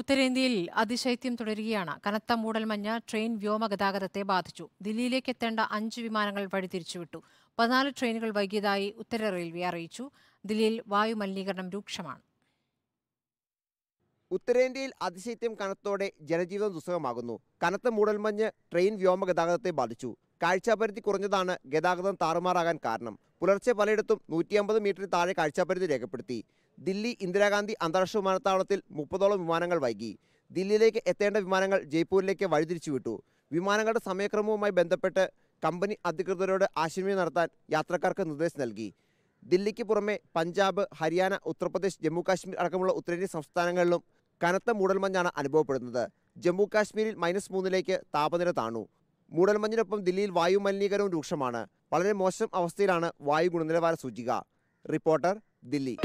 ഉത്തരേന്ത്യയിൽ അതിശൈത്യം തുടരുകയാണ് കനത്ത മൂടൽമഞ്ഞ് ട്രെയിൻ വ്യോമ ഗതാഗതത്തെ ബാധിച്ചു ദില്ലിയിലേക്ക് എത്തേണ്ട അഞ്ച് വിമാനങ്ങൾ വഴിതിരിച്ചുവിട്ടു പതിനാല് ട്രെയിനുകൾ വൈകിയതായി ഉത്തര റെയിൽവേ അറിയിച്ചു ദില്ലിയിൽ വായുമലിനീകരണം മലിനീകരണം രൂക്ഷമാണ് ഉത്തരേന്ത്യയിൽ അതിശൈത്യം കനത്തോടെ ജനജീവിതം ദുസ്സഹമാകുന്നു കനത്ത മൂടൽമഞ്ഞ് ട്രെയിൻ വ്യോമ ഗതാഗതത്തെ ബാധിച്ചു കാഴ്ചാപരിധി കുറഞ്ഞതാണ് ഗതാഗതം താറുമാറാകാൻ കാരണം പുലർച്ചെ പലയിടത്തും അമ്പത് മീറ്ററിൽ താഴെ കാഴ്ചപരിധി രേഖപ്പെടുത്തി ദില്ലി ഇന്ദിരാഗാന്ധി അന്താരാഷ്ട്ര വിമാനത്താവളത്തിൽ മുപ്പതോളം വിമാനങ്ങൾ വൈകി ദില്ലിയിലേക്ക് എത്തേണ്ട വിമാനങ്ങൾ ജയ്പൂരിലേക്ക് വഴിതിരിച്ചു വിട്ടു വിമാനങ്ങളുടെ സമയക്രമവുമായി ബന്ധപ്പെട്ട് കമ്പനി അധികൃതരോട് ആശയവിനിമയം നടത്താൻ യാത്രക്കാർക്ക് നിർദ്ദേശം നൽകി ദില്ലിക്ക് പുറമെ പഞ്ചാബ് ഹരിയാന ഉത്തർപ്രദേശ് ജമ്മു കാശ്മീർ അടക്കമുള്ള ഉത്തരേന്ത്യൻ സംസ്ഥാനങ്ങളിലും കനത്ത മൂടൽമഞ്ഞാണ് അനുഭവപ്പെടുന്നത് ജമ്മു കാശ്മീരിൽ മൈനസ് മൂന്നിലേക്ക് താപനില താണു മൂടൽമഞ്ഞിനൊപ്പം ദില്ലിയിൽ വായു മലിനീകരണവും രൂക്ഷമാണ് വളരെ മോശം അവസ്ഥയിലാണ് വായു ഗുണനിലവാര സൂചിക റിപ്പോർട്ടർ ദില്ലി